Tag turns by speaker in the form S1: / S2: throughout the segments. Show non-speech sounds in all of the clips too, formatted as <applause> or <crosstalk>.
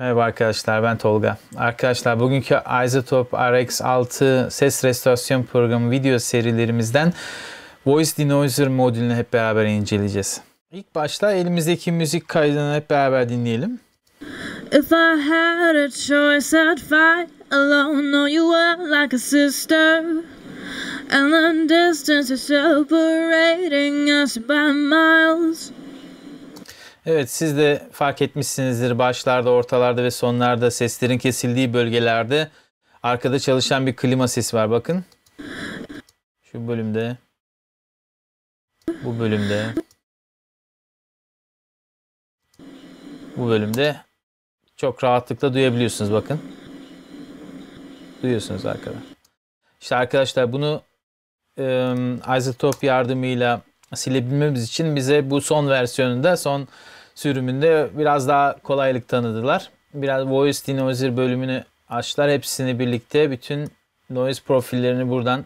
S1: Merhaba arkadaşlar ben Tolga.
S2: Arkadaşlar bugünkü iZotope RX6 ses restorasyon programı video serilerimizden Voice Denoiser modülünü hep beraber inceleyeceğiz. İlk başta elimizdeki müzik kaydını hep beraber dinleyelim.
S3: If I had a choice I'd fight alone Know you were like a sister And the distance is separating us by miles
S2: Evet siz de fark etmişsinizdir başlarda, ortalarda ve sonlarda seslerin kesildiği bölgelerde arkada çalışan bir klima sesi var bakın. Şu
S1: bölümde. Bu bölümde. Bu bölümde çok rahatlıkla duyabiliyorsunuz bakın.
S2: Duyuyorsunuz arkadaşlar. İşte arkadaşlar bunu e, izotop yardımıyla silebilmemiz için bize bu son versiyonunda, son sürümünde biraz daha kolaylık tanıdılar. Biraz Voice Dinosaur bölümünü açtılar. Hepsini birlikte bütün noise profillerini buradan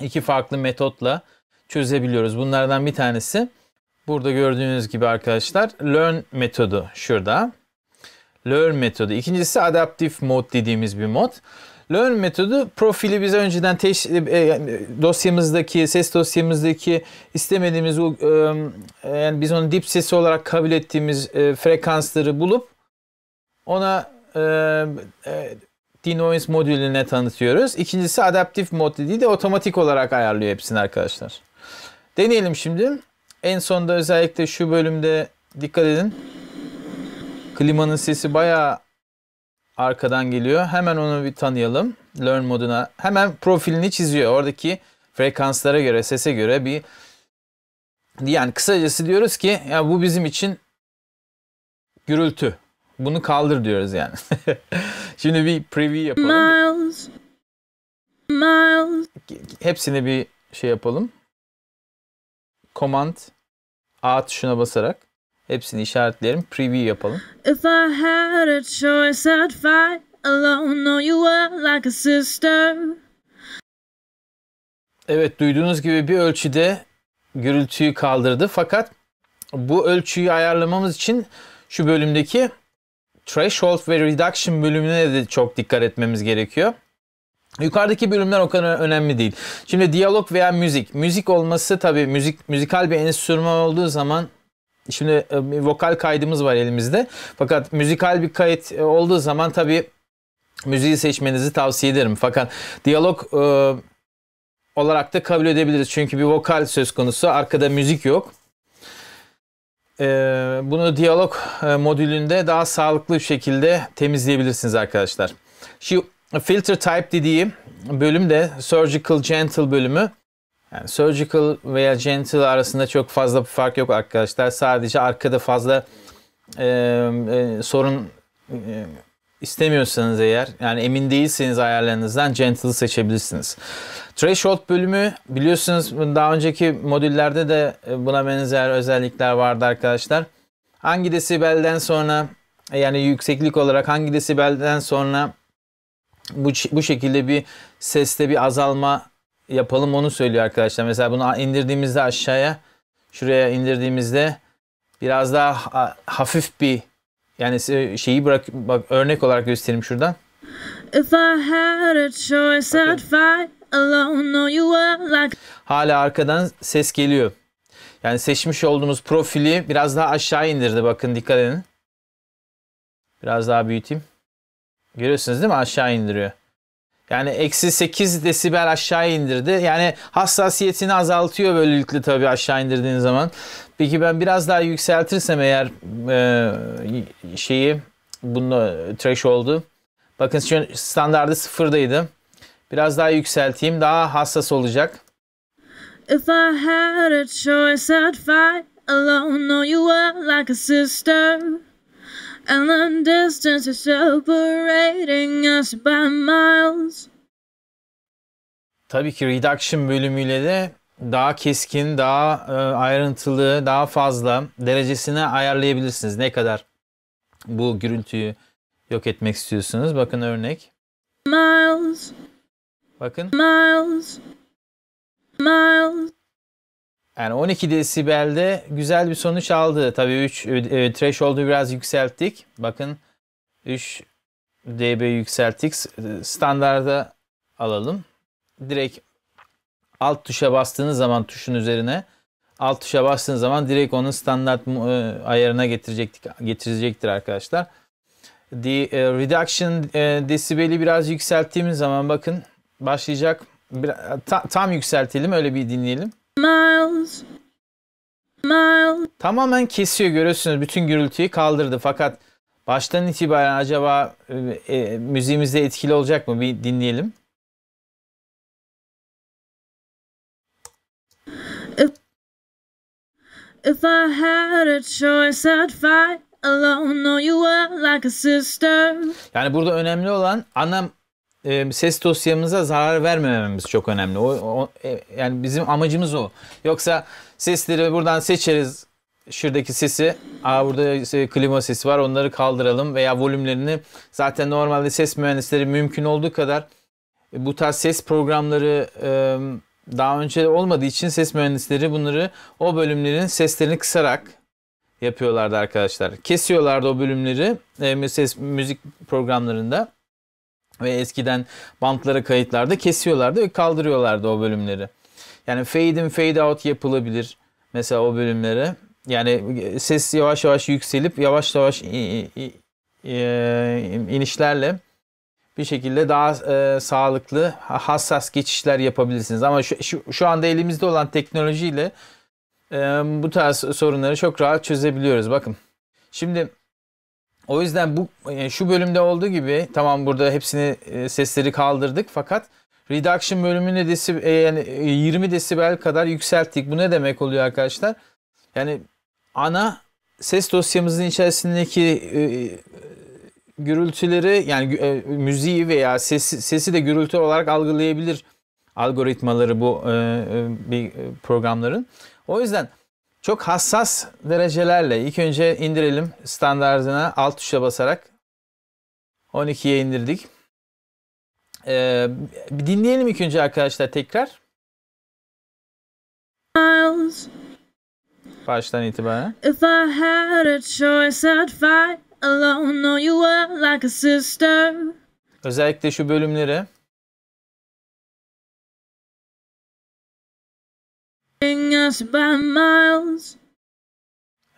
S2: iki farklı metotla çözebiliyoruz. Bunlardan bir tanesi burada gördüğünüz gibi arkadaşlar learn metodu şurada. Learn metodu. İkincisi adaptive mode dediğimiz bir mod. Learn metodu profili bize önceden teş, e, e dosyamızdaki, ses dosyamızdaki istemediğimiz o e, yani biz onu dip sesi olarak kabul ettiğimiz e, frekansları bulup ona e, e, denoise modülüne tanıtıyoruz. İkincisi adaptif mod dediği de otomatik olarak ayarlıyor hepsini arkadaşlar. Deneyelim şimdi. En sonda özellikle şu bölümde dikkat edin. Klimanın sesi bayağı arkadan geliyor. Hemen onu bir tanıyalım. Learn moduna hemen profilini çiziyor. Oradaki frekanslara göre, sese göre bir yani kısacası diyoruz ki ya bu bizim için gürültü. Bunu kaldır diyoruz yani. <laughs> Şimdi bir preview yapalım.
S3: Miles. Miles.
S2: Hepsini bir şey yapalım. Command A tuşuna basarak Hepsini işaretleyelim. Preview yapalım.
S3: If I had a choice I'd fight alone know you were like a sister.
S2: Evet duyduğunuz gibi bir ölçüde gürültüyü kaldırdı. Fakat bu ölçüyü ayarlamamız için şu bölümdeki Threshold ve Reduction bölümüne de çok dikkat etmemiz gerekiyor. Yukarıdaki bölümler o kadar önemli değil. Şimdi diyalog veya müzik. Müzik olması tabii müzik müzikal bir enstrüman olduğu zaman Şimdi e, bir vokal kaydımız var elimizde. Fakat müzikal bir kayıt e, olduğu zaman tabii müziği seçmenizi tavsiye ederim. Fakat diyalog e, olarak da kabul edebiliriz. Çünkü bir vokal söz konusu. Arkada müzik yok. E, bunu diyalog e, modülünde daha sağlıklı bir şekilde temizleyebilirsiniz arkadaşlar. Şu filter type dediğim bölüm de surgical gentle bölümü. Yani surgical veya gentle arasında çok fazla bir fark yok arkadaşlar. Sadece arkada fazla e, e, sorun e, istemiyorsanız eğer yani emin değilseniz ayarlarınızdan gentle seçebilirsiniz. Threshold bölümü biliyorsunuz daha önceki modüllerde de e, buna benzer özellikler vardı arkadaşlar. Hangi desibelden sonra e, yani yükseklik olarak hangi desibelden sonra bu, bu şekilde bir seste bir azalma yapalım onu söylüyor arkadaşlar. Mesela bunu indirdiğimizde aşağıya şuraya indirdiğimizde biraz daha hafif bir yani şeyi bırak bak örnek olarak göstereyim şuradan.
S3: If I had a choice I'd fight alone no you were like
S2: Hala arkadan ses geliyor. Yani seçmiş olduğumuz profili biraz daha aşağı indirdi. Bakın dikkat edin. Biraz daha büyüteyim. Görüyorsunuz değil mi? Aşağı indiriyor. Yani eksi 8 desibel aşağı indirdi. Yani hassasiyetini azaltıyor böylelikle tabii aşağı indirdiğin zaman. Peki ben biraz daha yükseltirsem eğer e, şeyi bunu e, oldu. Bakın şu standardı sıfırdaydı. Biraz daha yükselteyim. Daha hassas olacak.
S3: If I had a choice I'd fight alone know you were like a sister and then distance is separating us by miles.
S2: Tabii ki reduction bölümüyle de daha keskin, daha e, ayrıntılı, daha fazla derecesine ayarlayabilirsiniz. Ne kadar bu gürültüyü yok etmek istiyorsunuz. Bakın örnek.
S3: Miles. Bakın. Miles. Miles.
S2: Yani 12 desibelde güzel bir sonuç aldı. Tabii 3 e, e, threshold'u biraz yükselttik. Bakın 3 dB yükselttik. Standarda alalım. Direkt alt tuşa bastığınız zaman tuşun üzerine alt tuşa bastığınız zaman direkt onun standart e, ayarına getirecektik getirecektir arkadaşlar. The e, reduction desibeli biraz yükselttiğimiz zaman bakın başlayacak. Tam yükseltelim öyle bir dinleyelim.
S3: Miles. Miles.
S2: Tamamen kesiyor görüyorsunuz. Bütün gürültüyü kaldırdı fakat baştan itibaren acaba e, e, müziğimizde
S1: etkili olacak mı? Bir dinleyelim.
S3: If, if I had a choice I'd fight alone, know you were like a sister.
S2: Yani burada önemli olan anam e, ses dosyamıza zarar vermememiz çok önemli. O, o e, yani bizim amacımız o. Yoksa sesleri buradan seçeriz. Şuradaki sesi, aa burada klima sesi var onları kaldıralım veya volümlerini zaten normalde ses mühendisleri mümkün olduğu kadar e, bu tarz ses programları e, daha önce olmadığı için ses mühendisleri bunları o bölümlerin seslerini kısarak yapıyorlardı arkadaşlar. Kesiyorlardı o bölümleri e, ses müzik programlarında ve eskiden bantlara kayıtlarda kesiyorlardı ve kaldırıyorlardı o bölümleri. Yani fade in fade out yapılabilir mesela o bölümlere. Yani e, ses yavaş yavaş yükselip yavaş yavaş e, inişlerle bir şekilde daha e, sağlıklı, hassas geçişler yapabilirsiniz. Ama şu, şu, şu anda elimizde olan teknolojiyle e, bu tarz sorunları çok rahat çözebiliyoruz. Bakın şimdi o yüzden bu e, şu bölümde olduğu gibi tamam burada hepsini e, sesleri kaldırdık fakat reduction bölümünü desi, e, yani 20 desibel kadar yükselttik. Bu ne demek oluyor arkadaşlar? Yani ana ses dosyamızın içerisindeki gürültüleri yani müziği veya sesi, sesi de gürültü olarak algılayabilir algoritmaları bu bir programların. O yüzden çok hassas derecelerle ilk önce indirelim standartına alt tuşa basarak 12'ye indirdik. Ee, bir dinleyelim ilk önce arkadaşlar tekrar.
S3: Miles.
S2: Baştan itibaren.
S3: If I had a choice I'd fight alone you were like a sister.
S1: Özellikle şu bölümleri.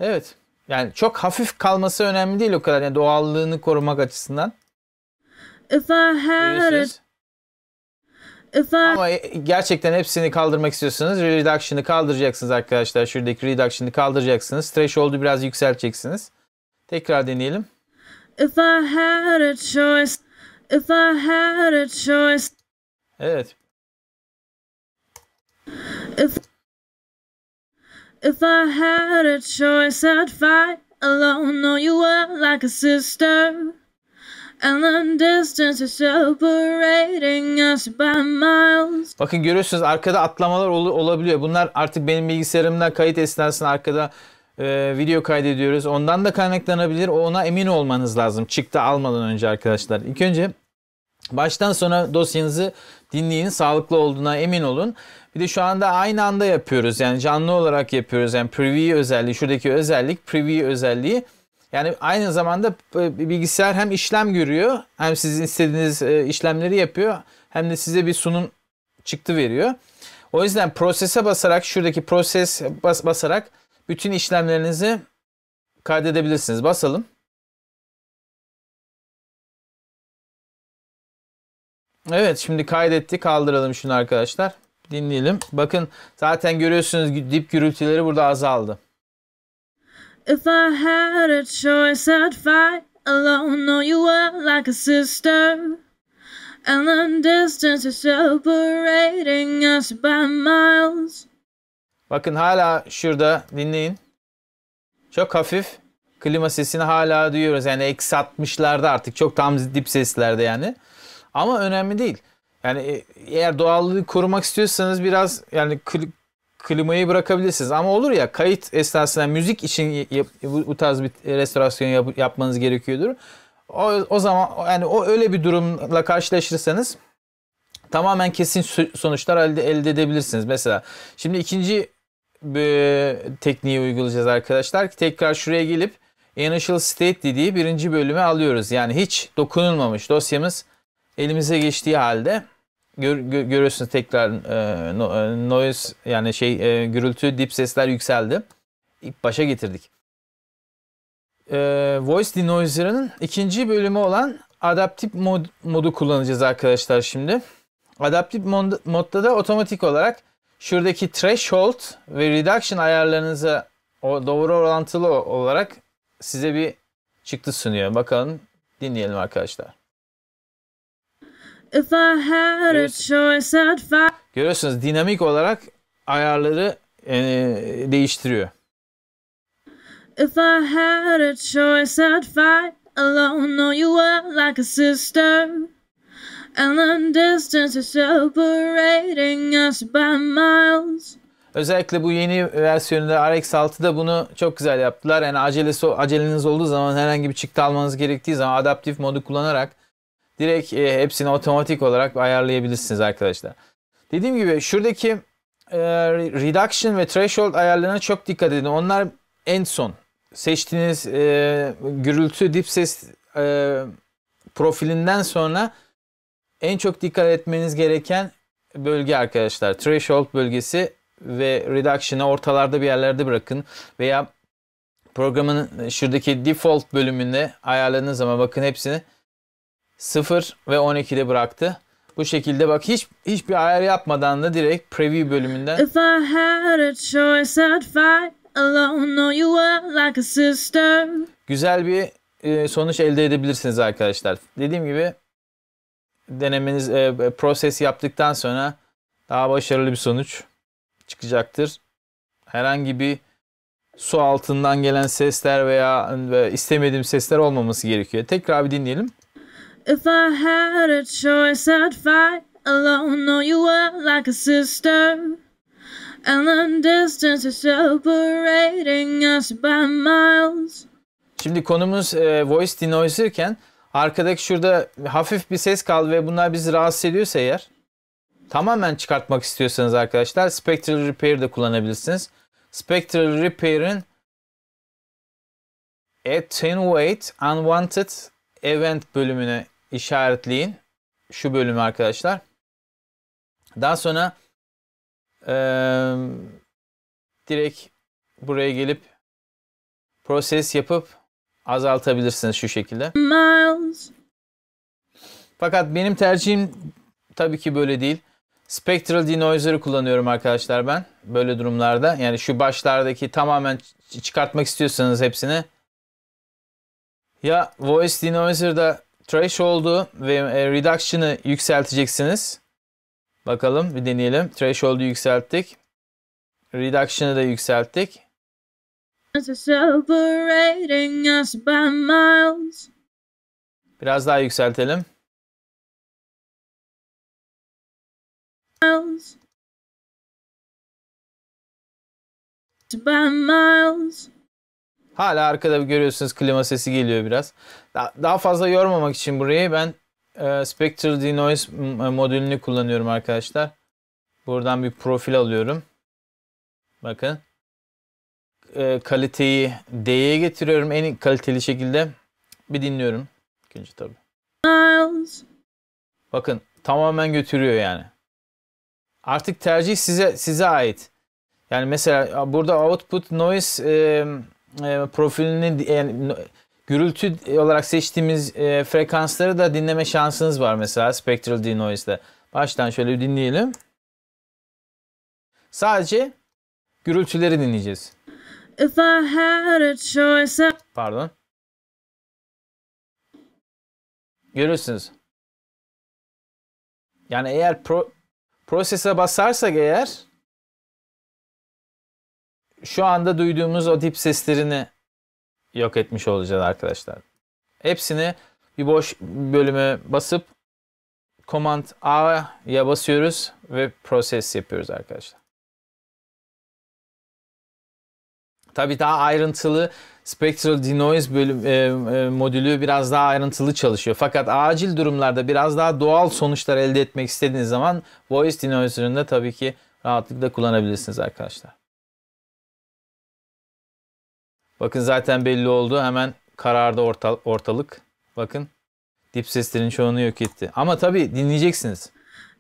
S1: Evet.
S2: Yani çok hafif kalması önemli değil o kadar. Yani doğallığını korumak açısından.
S3: If I had it.
S2: If I... Ama e, gerçekten hepsini kaldırmak istiyorsanız reduction'ı kaldıracaksınız arkadaşlar. Şuradaki reduction'ı kaldıracaksınız. Threshold'u biraz yükselteceksiniz. Tekrar deneyelim.
S3: If I had a choice. If I had a choice. Evet. If If I had a choice, I'd fight alone. Know you were like a sister. And the distance is separating us by miles.
S2: Bakın görüyorsunuz arkada atlamalar ol- olabiliyor. Bunlar artık benim bilgisayarımda kayıt esnasında arkada e, video kaydediyoruz. Ondan da kaynaklanabilir. Ona emin olmanız lazım. Çıktı almadan önce arkadaşlar. İlk önce baştan sona dosyanızı dinleyin. Sağlıklı olduğuna emin olun. Bir de şu anda aynı anda yapıyoruz. Yani canlı olarak yapıyoruz. Yani preview özelliği, şuradaki özellik preview özelliği. Yani aynı zamanda bilgisayar hem işlem görüyor, hem sizin istediğiniz e, işlemleri yapıyor, hem de size bir sunum çıktı veriyor. O yüzden
S1: prosese basarak, şuradaki proses bas basarak bütün işlemlerinizi kaydedebilirsiniz. Basalım. Evet şimdi kaydetti. Kaldıralım şunu arkadaşlar dinleyelim.
S2: Bakın zaten görüyorsunuz dip gürültüleri burada azaldı.
S3: If I had a choice I'd fight alone know you were like a sister And the distance is separating us by miles
S2: Bakın hala şurada dinleyin. Çok hafif klima sesini hala duyuyoruz. Yani eksi 60'larda artık çok tam dip seslerde yani. Ama önemli değil. Yani e, eğer doğallığı korumak istiyorsanız biraz yani kli, klimayı bırakabilirsiniz. Ama olur ya kayıt esnasında müzik için bu, bu tarz bir e, restorasyon yap, yapmanız gerekiyordur. O, o zaman yani o öyle bir durumla karşılaşırsanız tamamen kesin sonuçlar elde, elde edebilirsiniz. Mesela şimdi ikinci bir e, tekniği uygulayacağız arkadaşlar. Tekrar şuraya gelip Initial State dediği birinci bölümü alıyoruz. Yani hiç dokunulmamış dosyamız elimize geçtiği halde gör, gör, görüyorsunuz tekrar e, no, e, noise yani şey e, gürültü dip sesler yükseldi. İlk başa getirdik. E, Voice Denoiser'ın ikinci bölümü olan adaptif mod, modu kullanacağız arkadaşlar şimdi. Adaptif mod, modda da otomatik olarak şuradaki threshold ve reduction ayarlarınıza doğru orantılı olarak size bir çıktı sunuyor. Bakalım dinleyelim arkadaşlar.
S3: If I had a choice I'd find...
S2: Görüyorsunuz dinamik olarak ayarları e, değiştiriyor.
S3: If I had a choice I'd fight alone Know you were like a sister And the distance is separating us by miles
S2: Özellikle bu yeni versiyonunda RX 6'da bunu çok güzel yaptılar. Yani acelesi, aceleniz olduğu zaman herhangi bir çıktı almanız gerektiği zaman adaptif modu kullanarak Direkt e, hepsini otomatik olarak ayarlayabilirsiniz arkadaşlar. Dediğim gibi şuradaki e, reduction ve threshold ayarlarına çok dikkat edin. Onlar en son seçtiğiniz e, gürültü dip ses e, profilinden sonra en çok dikkat etmeniz gereken bölge arkadaşlar. Threshold bölgesi ve reduction'ı ortalarda bir yerlerde bırakın veya programın şuradaki default bölümünde ayarladığınız zaman bakın hepsini 0 ve 12'de bıraktı. Bu şekilde bak hiç hiçbir ayar yapmadan da direkt preview bölümünden.
S3: If I had a choice I'd fight alone know you were like a sister.
S2: Güzel bir e, sonuç elde edebilirsiniz arkadaşlar. Dediğim gibi denemeniz e, e proses yaptıktan sonra daha başarılı bir sonuç çıkacaktır. Herhangi bir su altından gelen sesler veya e, istemediğim sesler olmaması gerekiyor. Tekrar bir dinleyelim.
S3: If I had a choice, I'd fight alone. No, you were like a sister. And the distance is separating us by miles.
S2: Şimdi konumuz e, voice denoise iken arkadaki şurada hafif bir ses kaldı ve bunlar bizi rahatsız ediyorsa eğer tamamen çıkartmak istiyorsanız arkadaşlar Spectral Repair de kullanabilirsiniz. Spectral Repair'in Attenuate oh Unwanted Event bölümüne işaretleyin.
S1: Şu bölümü arkadaşlar. Daha sonra e, direkt buraya gelip proses
S2: yapıp azaltabilirsiniz şu şekilde. Miles. Fakat benim tercihim tabii ki böyle değil. Spectral denoiser'ı kullanıyorum arkadaşlar ben böyle durumlarda. Yani şu başlardaki tamamen çıkartmak istiyorsanız hepsini. Ya voice denoiser'da threshold'u ve e, reduction'ı yükselteceksiniz. Bakalım bir deneyelim. Threshold'u yükselttik. Reduction'ı da yükselttik.
S1: Biraz daha yükseltelim.
S3: miles.
S1: Hala arkada
S2: görüyorsunuz klima sesi geliyor biraz. Daha fazla yormamak için burayı ben e, Spectre Denoise e, modülünü kullanıyorum arkadaşlar. Buradan bir profil alıyorum. Bakın. E, kaliteyi D'ye getiriyorum en kaliteli şekilde. Bir dinliyorum. İkinci tabii. Bakın tamamen götürüyor yani. Artık tercih size size ait. Yani mesela burada output noise e, e, profilini yani gürültü olarak seçtiğimiz e, frekansları da dinleme şansınız var mesela Spectral Denoise'de. Baştan şöyle bir dinleyelim.
S1: Sadece gürültüleri dinleyeceğiz.
S3: If I had a choice, I...
S1: Pardon. Görürsünüz. Yani eğer pro, prosese basarsak eğer şu anda duyduğumuz o dip seslerini
S2: yok etmiş olacağız arkadaşlar. Hepsini bir boş bölüme basıp Command A'ya
S1: basıyoruz ve proses yapıyoruz arkadaşlar. Tabii daha ayrıntılı Spectral
S2: Denoise bölüm, e, e, modülü biraz daha ayrıntılı çalışıyor. Fakat acil durumlarda biraz daha doğal sonuçlar elde etmek istediğiniz zaman Voice Denoiser'ını da tabii ki rahatlıkla kullanabilirsiniz arkadaşlar. Bakın zaten belli oldu. Hemen karardı ortal ortalık. Bakın dip seslerin çoğunu yok etti. Ama tabii dinleyeceksiniz.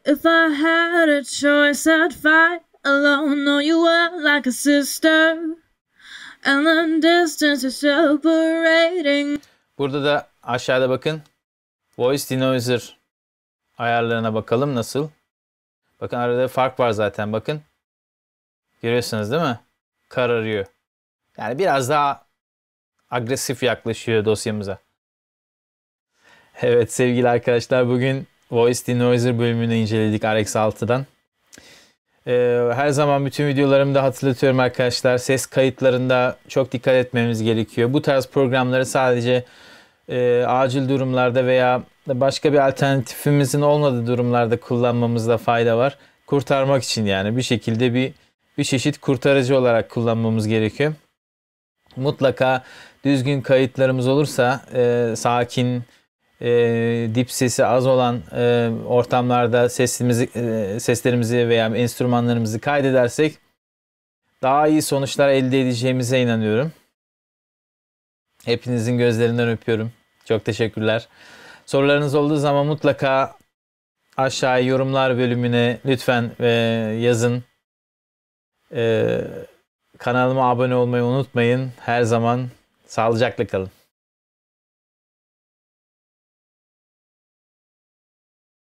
S3: If I had a choice I'd fight alone know you were like a sister and the distance is separating.
S2: Burada da aşağıda bakın voice denoiser ayarlarına bakalım nasıl. Bakın arada fark var zaten bakın. Görüyorsunuz değil mi? Kararıyor. Yani biraz daha agresif yaklaşıyor dosyamıza. Evet sevgili arkadaşlar bugün Voice Denoiser bölümünü inceledik RX6'dan. Ee, her zaman bütün videolarımda hatırlatıyorum arkadaşlar. Ses kayıtlarında çok dikkat etmemiz gerekiyor. Bu tarz programları sadece e, acil durumlarda veya başka bir alternatifimizin olmadığı durumlarda kullanmamızda fayda var. Kurtarmak için yani bir şekilde bir bir çeşit kurtarıcı olarak kullanmamız gerekiyor. Mutlaka düzgün kayıtlarımız olursa e, sakin, e, dip sesi az olan e, ortamlarda sesimizi, e, seslerimizi veya enstrümanlarımızı kaydedersek daha iyi sonuçlar elde edeceğimize inanıyorum. Hepinizin gözlerinden öpüyorum. Çok teşekkürler. Sorularınız olduğu zaman mutlaka aşağıya yorumlar bölümüne lütfen e, yazın.
S1: Eee Kanalıma abone olmayı unutmayın. Her zaman sağlıcakla kalın.